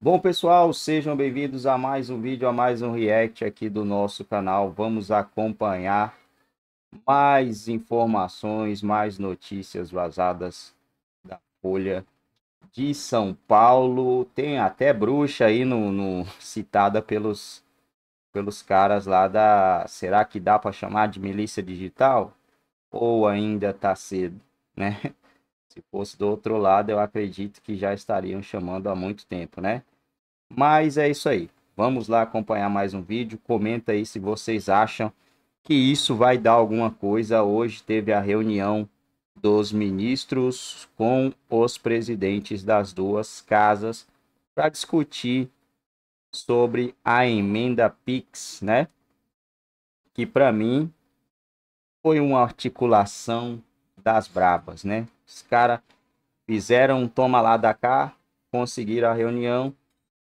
Bom pessoal, sejam bem-vindos a mais um vídeo, a mais um react aqui do nosso canal. Vamos acompanhar mais informações, mais notícias vazadas da Folha de São Paulo. Tem até bruxa aí no, no citada pelos pelos caras lá da. Será que dá para chamar de milícia digital? Ou ainda tá cedo, né? Se fosse do outro lado, eu acredito que já estariam chamando há muito tempo, né? Mas é isso aí. Vamos lá acompanhar mais um vídeo. Comenta aí se vocês acham que isso vai dar alguma coisa. Hoje teve a reunião dos ministros com os presidentes das duas casas para discutir sobre a emenda Pix, né? Que para mim foi uma articulação das brabas, né? Os caras fizeram um toma lá da cá, conseguiram a reunião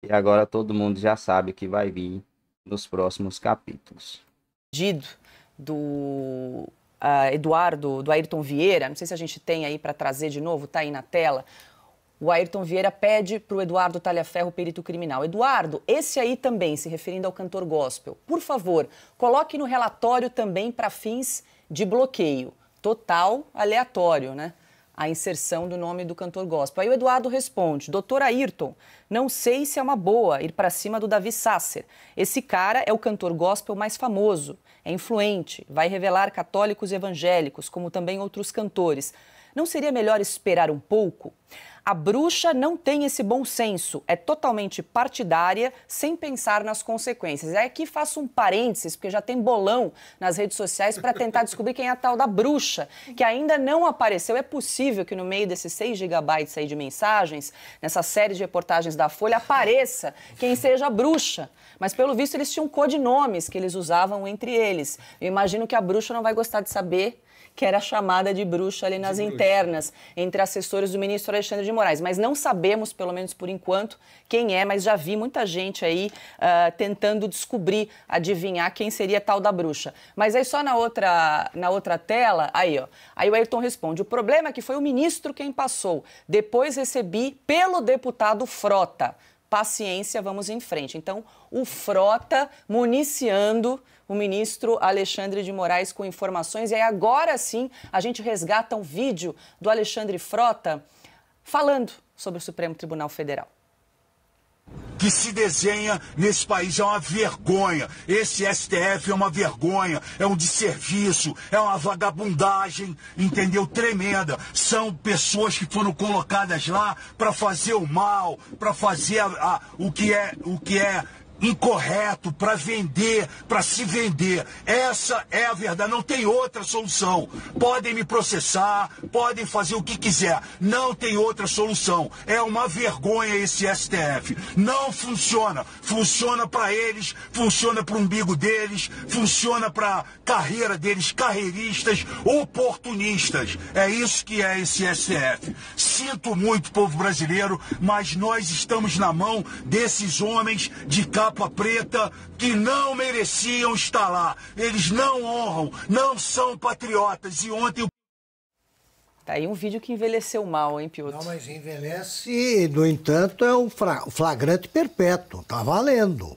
e agora todo mundo já sabe que vai vir nos próximos capítulos. Dido do uh, Eduardo, do Ayrton Vieira, não sei se a gente tem aí para trazer de novo, tá aí na tela. O Ayrton Vieira pede para o Eduardo Talhaferro, perito criminal. Eduardo, esse aí também, se referindo ao cantor gospel, por favor, coloque no relatório também para fins de bloqueio total aleatório, né? A inserção do nome do cantor gospel. Aí o Eduardo responde: Doutor Ayrton, não sei se é uma boa ir para cima do Davi Sasser. Esse cara é o cantor gospel mais famoso, é influente, vai revelar católicos e evangélicos, como também outros cantores. Não seria melhor esperar um pouco? A bruxa não tem esse bom senso, é totalmente partidária, sem pensar nas consequências. É que faço um parênteses, porque já tem bolão nas redes sociais para tentar descobrir quem é a tal da bruxa, que ainda não apareceu. É possível que no meio desses 6 gigabytes aí de mensagens, nessa série de reportagens da Folha, apareça quem seja a bruxa. Mas pelo visto eles tinham codinomes que eles usavam entre eles. Eu imagino que a bruxa não vai gostar de saber que era chamada de bruxa ali nas internas, entre assessores do ministro Alexandre de Moraes. Mas não sabemos, pelo menos por enquanto, quem é, mas já vi muita gente aí uh, tentando descobrir, adivinhar quem seria tal da bruxa. Mas aí só na outra, na outra tela, aí ó, aí o Ayrton responde, o problema é que foi o ministro quem passou, depois recebi pelo deputado Frota. Paciência, vamos em frente. Então, o Frota municiando o ministro Alexandre de Moraes com informações. E aí, agora sim, a gente resgata um vídeo do Alexandre Frota falando sobre o Supremo Tribunal Federal que se desenha nesse país é uma vergonha. Esse STF é uma vergonha, é um desserviço, é uma vagabundagem, entendeu? Tremenda. São pessoas que foram colocadas lá para fazer o mal, para fazer a, a, o que é o que é incorreto para vender, para se vender. Essa é a verdade, não tem outra solução. Podem me processar, podem fazer o que quiser, não tem outra solução. É uma vergonha esse STF. Não funciona. Funciona para eles, funciona para o umbigo deles, funciona para carreira deles, carreiristas, oportunistas. É isso que é esse STF. Sinto muito, povo brasileiro, mas nós estamos na mão desses homens de cabo capa preta que não mereciam estar lá. Eles não honram, não são patriotas. E ontem. Tá aí um vídeo que envelheceu mal, hein, Piotr? Não, mas envelhece e, no entanto, é um flagrante perpétuo. Tá valendo.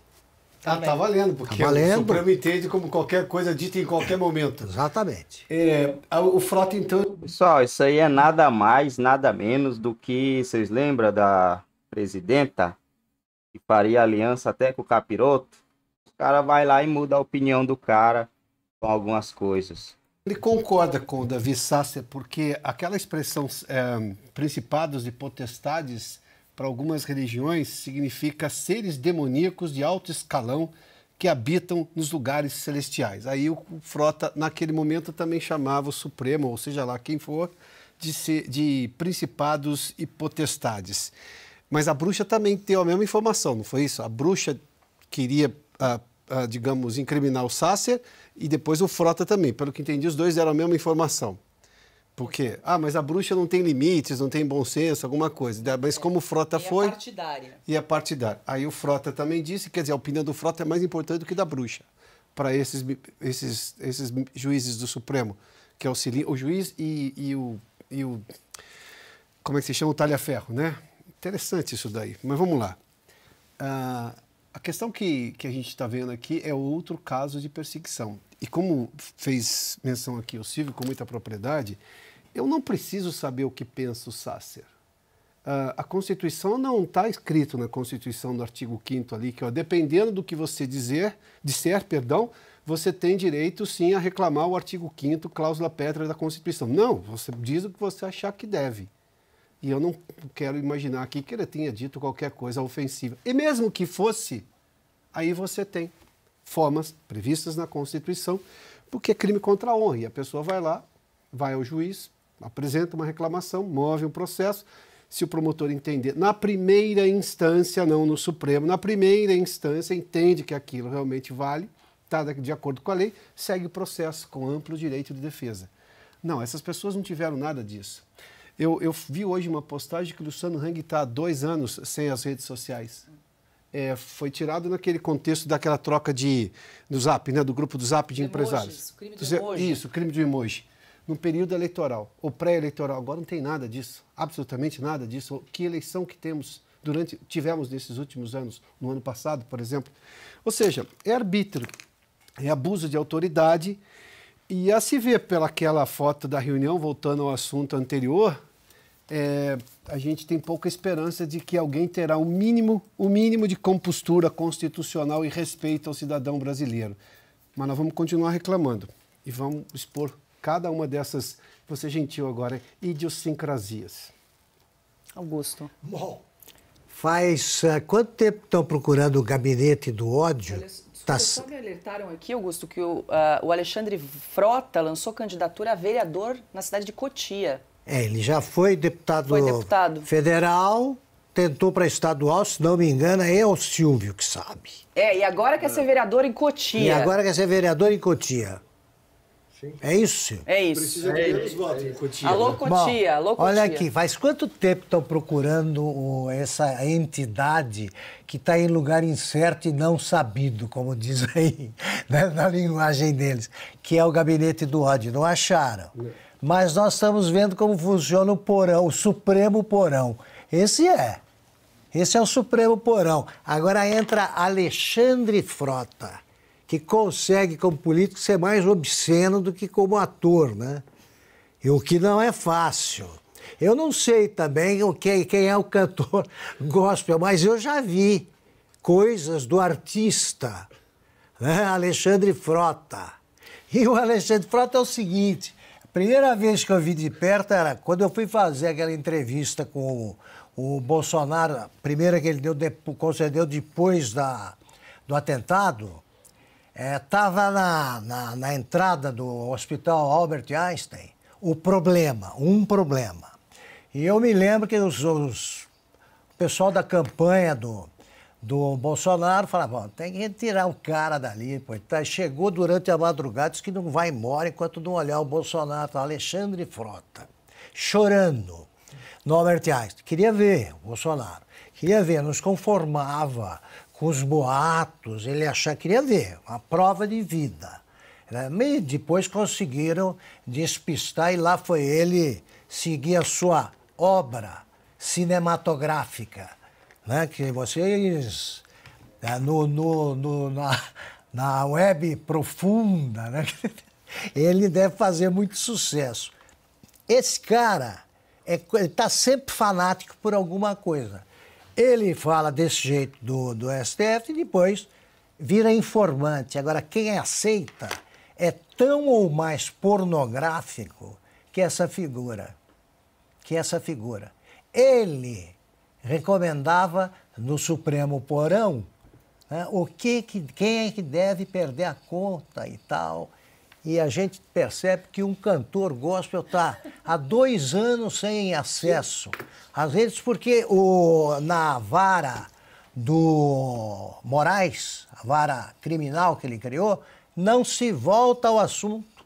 Tá, tá valendo, tá porque tá valendo. o Supremo entende como qualquer coisa dita em qualquer momento. Exatamente. É, o Frota, então. Pessoal, isso aí é nada mais, nada menos do que. Vocês lembram da presidenta que faria aliança até com o capiroto, o cara vai lá e muda a opinião do cara com algumas coisas. Ele concorda com o Davi Sácer porque aquela expressão é, principados e potestades, para algumas religiões, significa seres demoníacos de alto escalão que habitam nos lugares celestiais. Aí o Frota, naquele momento, também chamava o Supremo, ou seja lá quem for, de, de principados e potestades. Mas a bruxa também deu a mesma informação, não foi isso? A bruxa queria, ah, ah, digamos, incriminar o Sácer e depois o Frota também. Pelo que entendi, os dois deram a mesma informação. Por quê? Ah, mas a bruxa não tem limites, não tem bom senso, alguma coisa. Mas é. como o Frota e é foi. E a partidária. E a é partidária. Aí o Frota também disse, quer dizer, a opinião do Frota é mais importante do que da bruxa, para esses, esses, esses juízes do Supremo, que é o, o juiz e, e, o, e o. Como é que se chama? O Talha Ferro, né? Interessante isso daí, mas vamos lá. Ah, a questão que, que a gente está vendo aqui é outro caso de perseguição. E como fez menção aqui o Silvio com muita propriedade, eu não preciso saber o que pensa o Sácer. Uh, a Constituição não está escrito na Constituição no artigo 5 ali que ó, dependendo do que você dizer, disser, perdão, você tem direito sim a reclamar o artigo 5 cláusula pétrea da Constituição. Não, você diz o que você achar que deve. E eu não quero imaginar aqui que ele tenha dito qualquer coisa ofensiva. E mesmo que fosse, aí você tem formas previstas na Constituição, porque é crime contra a honra. E a pessoa vai lá, vai ao juiz, apresenta uma reclamação, move um processo. Se o promotor entender, na primeira instância, não no Supremo, na primeira instância entende que aquilo realmente vale, está de acordo com a lei, segue o processo com amplo direito de defesa. Não, essas pessoas não tiveram nada disso. Eu, eu vi hoje uma postagem que o Luciano Hang está há dois anos sem as redes sociais. É, foi tirado naquele contexto daquela troca de, do Zap, né, do grupo do Zap de, de empresários. Emojis, crime emoji. Isso, crime de emoji. No período eleitoral, ou pré-eleitoral, agora não tem nada disso, absolutamente nada disso. Que eleição que temos durante tivemos nesses últimos anos, no ano passado, por exemplo. Ou seja, é arbítrio, é abuso de autoridade e a se ver pelaquela foto da reunião, voltando ao assunto anterior, é, a gente tem pouca esperança de que alguém terá o um mínimo, o um mínimo de compostura constitucional e respeito ao cidadão brasileiro. Mas nós vamos continuar reclamando e vamos expor cada uma dessas, você gentil agora, idiosincrasias. Augusto. Bom, Faz uh, quanto tempo estão procurando o gabinete do ódio? tá... Só me alertaram aqui, Augusto, que o, uh, o Alexandre Frota lançou candidatura a vereador na cidade de Cotia. É, ele já foi deputado, foi deputado. federal, tentou para estadual, se não me engano, é o Silvio que sabe. É, e agora quer ser vereador em Cotia. E agora quer ser vereador em Cotia. É isso? É isso. Precisa é de é menos votos em Cotia. Alô, né? Cotia, Bom, alô, Cotia. Olha aqui, faz quanto tempo estão procurando essa entidade que está em lugar incerto e não sabido, como diz aí né, na linguagem deles, que é o gabinete do ódio. Não acharam. Não. Mas nós estamos vendo como funciona o porão, o Supremo Porão. Esse é. Esse é o Supremo Porão. Agora entra Alexandre Frota que consegue, como político, ser mais obsceno do que como ator, né? E o que não é fácil. Eu não sei também quem, quem é o cantor gospel, mas eu já vi coisas do artista né? Alexandre Frota. E o Alexandre Frota é o seguinte: a primeira vez que eu vi de perto era quando eu fui fazer aquela entrevista com o, o Bolsonaro, a primeira que ele deu, concedeu depois da, do atentado estava é, na, na, na, entrada do hospital Albert Einstein o problema, um problema. E eu me lembro que os, os o pessoal da campanha do, do Bolsonaro falava, tem que retirar o cara dali, pois Tá, chegou durante a madrugada, disse que não vai embora enquanto não olhar o Bolsonaro, tá, Alexandre Frota, chorando no Albert Einstein. Queria ver o Bolsonaro, queria ver, nos conformava com os boatos, ele achava queria ver, uma prova de vida. Né? E depois conseguiram despistar e lá foi ele seguir a sua obra cinematográfica, né? que vocês né, no, no, no na, na web profunda, né? ele deve fazer muito sucesso. Esse cara está é, tá sempre fanático por alguma coisa. Ele fala desse jeito do, do STF e depois vira informante. Agora, quem aceita é tão ou mais pornográfico que essa figura. Que essa figura. Ele recomendava no Supremo Porão né, o que, que quem é que deve perder a conta e tal e a gente percebe que um cantor gospel está há dois anos sem acesso. Às vezes porque o, na vara do Moraes, a vara criminal que ele criou, não se volta ao assunto.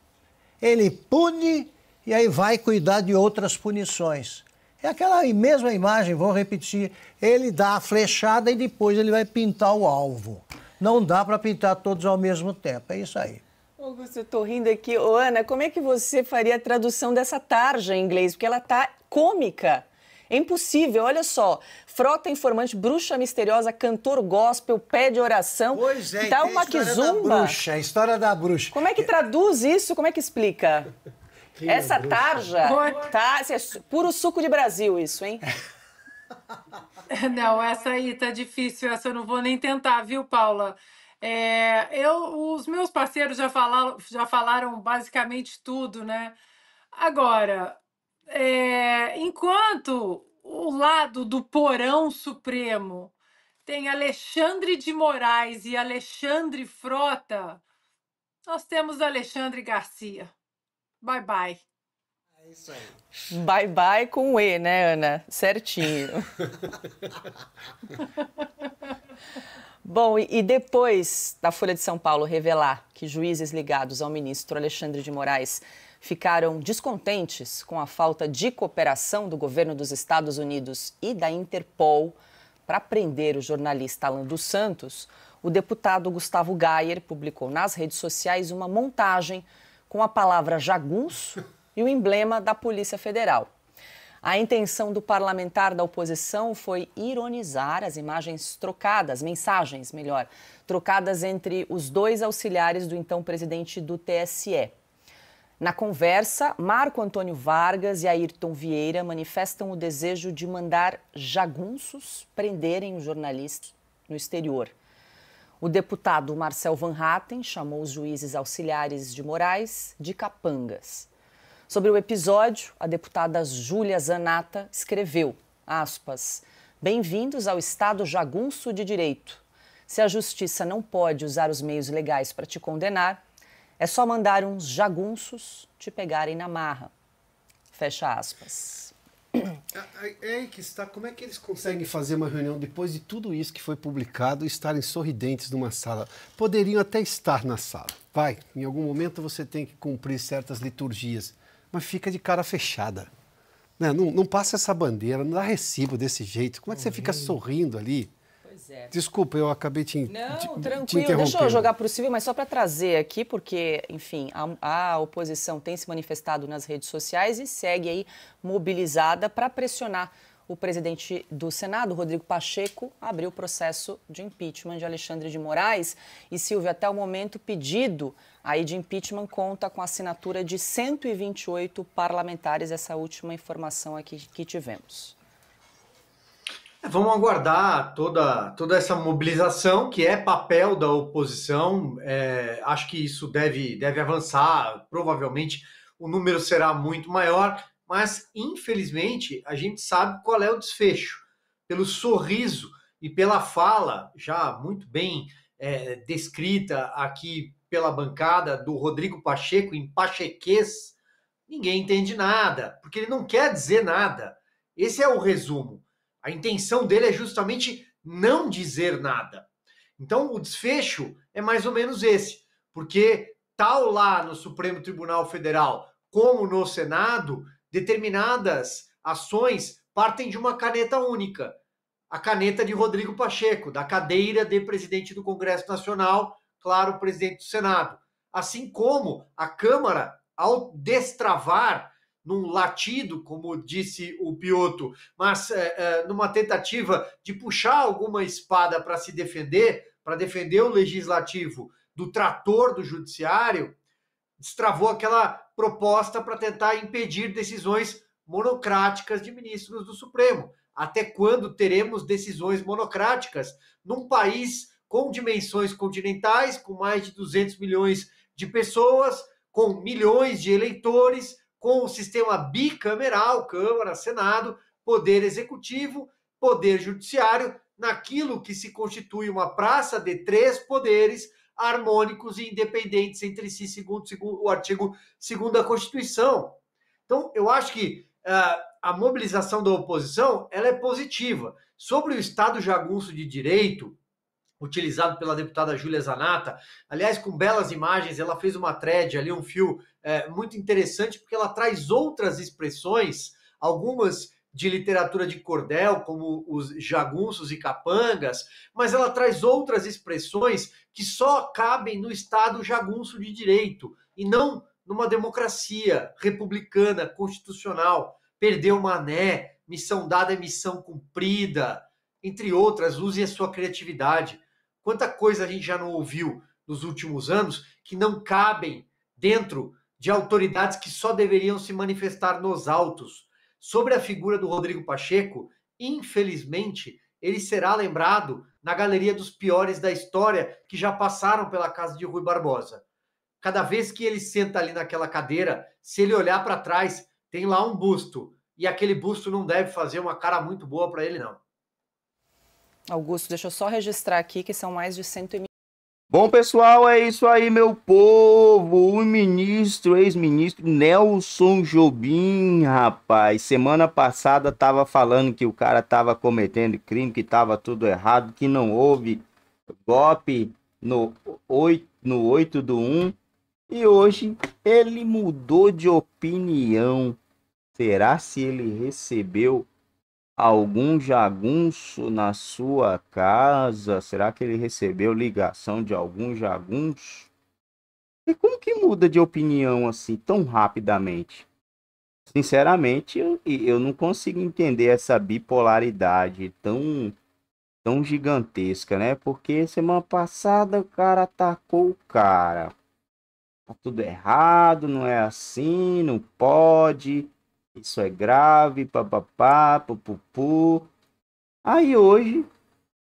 Ele pune e aí vai cuidar de outras punições. É aquela mesma imagem, vou repetir. Ele dá a flechada e depois ele vai pintar o alvo. Não dá para pintar todos ao mesmo tempo. É isso aí. Augusto, eu tô rindo aqui. Ô, Ana, como é que você faria a tradução dessa tarja em inglês? Porque ela tá cômica. É impossível, olha só. Frota informante, bruxa misteriosa, cantor gospel, pede oração. Pois é, dá tá é uma a história quizumba. da bruxa, a história da bruxa. Como é que traduz isso? Como é que explica? Que é Essa bruxa. tarja, tá, é puro suco de Brasil isso, hein? Não, essa aí tá difícil, essa eu não vou nem tentar, viu, Paula? É, eu, os meus parceiros já falaram, já falaram basicamente tudo, né? Agora, é, enquanto o lado do porão supremo tem Alexandre de Moraes e Alexandre Frota, nós temos Alexandre Garcia. Bye bye. É isso aí. Bye bye com E, né, Ana? Certinho. Bom, e depois da Folha de São Paulo revelar que juízes ligados ao ministro Alexandre de Moraes ficaram descontentes com a falta de cooperação do governo dos Estados Unidos e da Interpol para prender o jornalista Alan dos Santos, o deputado Gustavo Gayer publicou nas redes sociais uma montagem com a palavra jagunço e o emblema da Polícia Federal. A intenção do parlamentar da oposição foi ironizar as imagens trocadas, mensagens, melhor, trocadas entre os dois auxiliares do então presidente do TSE. Na conversa, Marco Antônio Vargas e Ayrton Vieira manifestam o desejo de mandar jagunços prenderem o jornalista no exterior. O deputado Marcel Van Hatten chamou os juízes auxiliares de Moraes de capangas. Sobre o episódio, a deputada Júlia Zanata escreveu, aspas, Bem-vindos ao estado jagunço de direito. Se a justiça não pode usar os meios legais para te condenar, é só mandar uns jagunços te pegarem na marra. Fecha aspas. É, é, é aí que está. Como é que eles conseguem fazer uma reunião depois de tudo isso que foi publicado e estarem sorridentes numa sala? Poderiam até estar na sala. Vai, em algum momento você tem que cumprir certas liturgias mas fica de cara fechada. Né? Não, não passa essa bandeira, não dá recibo desse jeito. Como é que você fica sorrindo ali? É. Desculpa, eu acabei te Não, te, tranquilo. Te Deixa eu jogar para o Silvio, mas só para trazer aqui, porque, enfim, a, a, oposição tem se manifestado nas redes sociais e segue aí mobilizada para pressionar o presidente do Senado, Rodrigo Pacheco, abriu o processo de impeachment de Alexandre de Moraes. E, Silvio, até o momento, pedido aí de impeachment conta com a assinatura de 128 parlamentares, essa última informação aqui que tivemos. É, vamos aguardar toda, toda essa mobilização, que é papel da oposição. É, acho que isso deve, deve avançar, provavelmente o número será muito maior mas infelizmente a gente sabe qual é o desfecho. Pelo sorriso e pela fala, já muito bem é, descrita aqui pela bancada do Rodrigo Pacheco em Pachequês, ninguém entende nada, porque ele não quer dizer nada. Esse é o resumo. A intenção dele é justamente não dizer nada. Então, o desfecho é mais ou menos esse, porque tal lá no Supremo Tribunal Federal como no Senado, determinadas ações partem de uma caneta única, a caneta de Rodrigo Pacheco, da cadeira de presidente do Congresso Nacional, claro, presidente do Senado. Assim como a Câmara, ao destravar num latido, como disse o Pioto, mas é, é, numa tentativa de puxar alguma espada para se defender, para defender o legislativo do trator do judiciário, destravou aquela proposta para tentar impedir decisões monocráticas de ministros do Supremo. Até quando teremos decisões monocráticas num país com dimensões continentais, com mais de 200 milhões de pessoas, com milhões de eleitores, com o sistema bicameral, Câmara, Senado, poder executivo, poder judiciário, naquilo que se constitui uma praça de três poderes, harmônicos e independentes entre si, segundo, segundo o artigo 2 da Constituição. Então, eu acho que uh, a mobilização da oposição ela é positiva. Sobre o Estado jagunço de direito, utilizado pela deputada Júlia Zanata, aliás, com belas imagens, ela fez uma thread ali, um fio é, muito interessante, porque ela traz outras expressões, algumas de literatura de cordel, como os jagunços e capangas, mas ela traz outras expressões que só cabem no Estado jagunço de direito e não numa democracia republicana, constitucional. Perdeu mané, missão dada é missão cumprida, entre outras, use a sua criatividade. Quanta coisa a gente já não ouviu nos últimos anos que não cabem dentro de autoridades que só deveriam se manifestar nos autos sobre a figura do Rodrigo Pacheco, infelizmente, ele será lembrado na galeria dos piores da história que já passaram pela casa de Rui Barbosa. Cada vez que ele senta ali naquela cadeira, se ele olhar para trás, tem lá um busto. E aquele busto não deve fazer uma cara muito boa para ele, não. Augusto, deixa eu só registrar aqui que são mais de 100 Bom, pessoal, é isso aí, meu povo. O ministro, ex-ministro Nelson Jobim, rapaz. Semana passada tava falando que o cara tava cometendo crime, que tava tudo errado, que não houve golpe no 8, no 8 do 1. E hoje ele mudou de opinião. Será se ele recebeu algum jagunço na sua casa? Será que ele recebeu ligação de algum jagunço? E como que muda de opinião assim tão rapidamente? Sinceramente, eu, eu não consigo entender essa bipolaridade tão, tão gigantesca, né? Porque semana passada o cara atacou o cara. Tá tudo errado, não é assim, não pode isso é grave, papapá, pupupu. Aí hoje,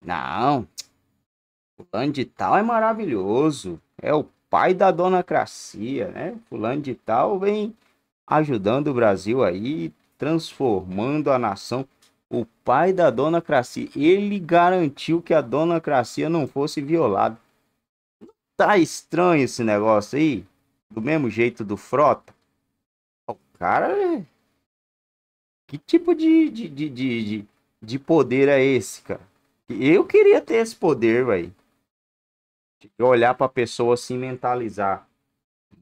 não, fulano de tal é maravilhoso, é o pai da donacracia, né? Fulano de tal vem ajudando o Brasil aí, transformando a nação. O pai da donacracia, ele garantiu que a donacracia não fosse violada. Tá estranho esse negócio aí? Do mesmo jeito do Frota? O cara é que tipo de, de, de, de, de poder é esse, cara? Eu queria ter esse poder, velho. Olhar pra pessoa assim, mentalizar.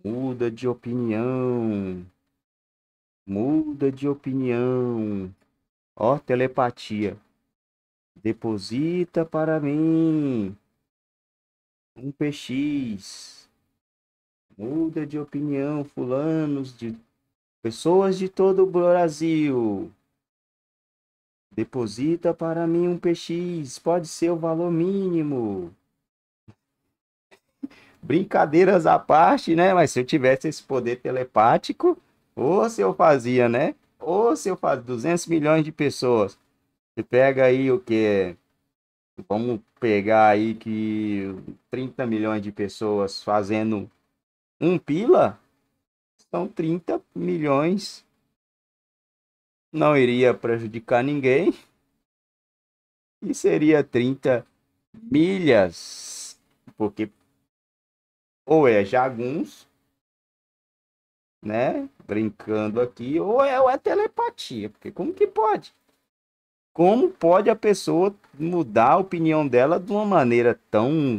Muda de opinião. Muda de opinião. Ó, telepatia. Deposita para mim. Um PX. Muda de opinião, fulanos de Pessoas de todo o Brasil, deposita para mim um PX, pode ser o valor mínimo. Brincadeiras à parte, né? Mas se eu tivesse esse poder telepático, ou se eu fazia, né? Ou se eu fazia 200 milhões de pessoas. Você pega aí o que? Vamos pegar aí que 30 milhões de pessoas fazendo um pila, então, 30 milhões não iria prejudicar ninguém. E seria 30 milhas, porque ou é jaguns, né? Brincando aqui, ou é, ou é telepatia, porque como que pode? Como pode a pessoa mudar a opinião dela de uma maneira tão.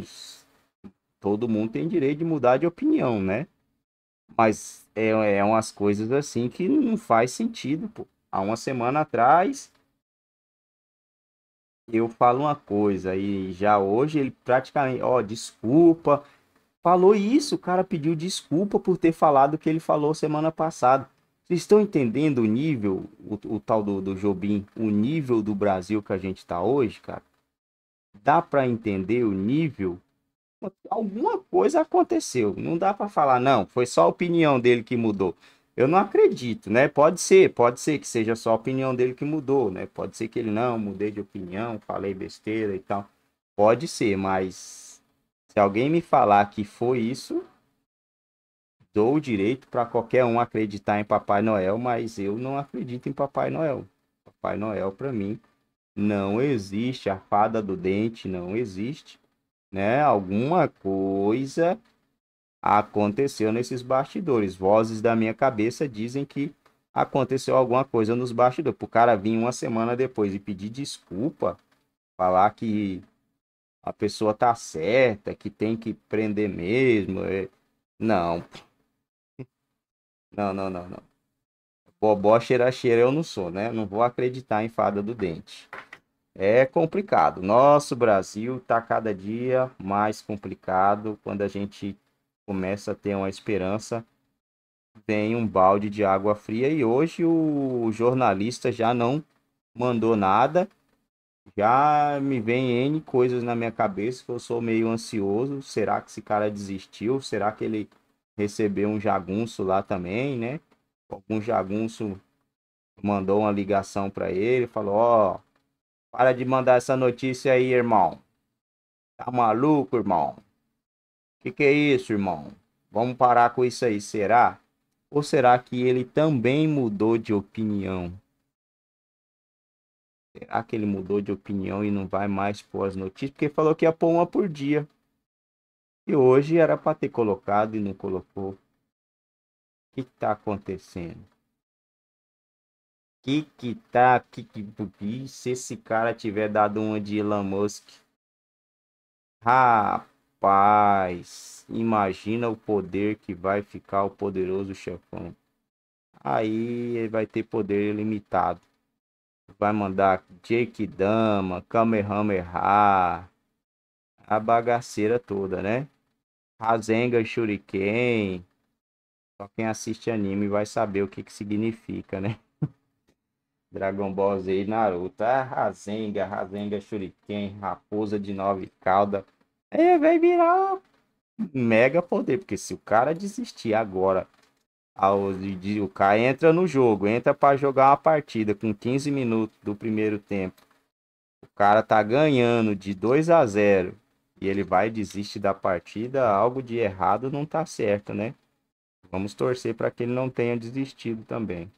Todo mundo tem direito de mudar de opinião, né? Mas é, é umas coisas assim que não faz sentido, pô. Há uma semana atrás, eu falo uma coisa e já hoje ele praticamente, ó, desculpa. Falou isso, o cara pediu desculpa por ter falado o que ele falou semana passada. Vocês estão entendendo o nível, o, o tal do, do Jobim, o nível do Brasil que a gente está hoje, cara? Dá para entender o nível alguma coisa aconteceu. Não dá para falar, não, foi só a opinião dele que mudou. Eu não acredito, né? Pode ser, pode ser que seja só a opinião dele que mudou, né? Pode ser que ele não, mudei de opinião, falei besteira e tal. Pode ser, mas se alguém me falar que foi isso, dou o direito para qualquer um acreditar em Papai Noel, mas eu não acredito em Papai Noel. Papai Noel para mim não existe, a fada do dente não existe né? Alguma coisa aconteceu nesses bastidores. Vozes da minha cabeça dizem que aconteceu alguma coisa nos bastidores. O cara vir uma semana depois e pedir desculpa, falar que a pessoa tá certa, que tem que prender mesmo. É, não. Não, não, não, não. Bobó cheira cheira eu não sou, né? Não vou acreditar em fada do dente é complicado. Nosso Brasil está cada dia mais complicado quando a gente começa a ter uma esperança vem um balde de água fria e hoje o jornalista já não mandou nada. Já me vem N coisas na minha cabeça que eu sou meio ansioso. Será que esse cara desistiu? Será que ele recebeu um jagunço lá também, né? Algum jagunço mandou uma ligação para ele, falou: Ó, oh, para de mandar essa notícia aí, irmão. Tá maluco, irmão? Que que é isso, irmão? Vamos parar com isso aí, será? Ou será que ele também mudou de opinião? Será que ele mudou de opinião e não vai mais pôr as notícias? Porque falou que ia pôr uma por dia. E hoje era para ter colocado e não colocou. O que está acontecendo? Que que tá, que que se esse cara tiver dado uma de Elon Musk. Rapaz, imagina o poder que vai ficar o poderoso chefão. Aí ele vai ter poder ilimitado. Vai mandar Jake Dama, Kamehameha, a bagaceira toda, né? Rasengan Shuriken. Só quem assiste anime vai saber o que que significa, né? Dragon Ball Z e Naruto. Ah, Rasenga, Rasenga Shuriken, Raposa de Nove Cauda. É, vai virar mega poder, porque se o cara desistir agora, ao, de, o cara entra no jogo, entra para jogar uma partida com 15 minutos do primeiro tempo. O cara tá ganhando de 2 a 0 e ele vai desistir desiste da partida, algo de errado não tá certo, né? Vamos torcer para que ele não tenha desistido também.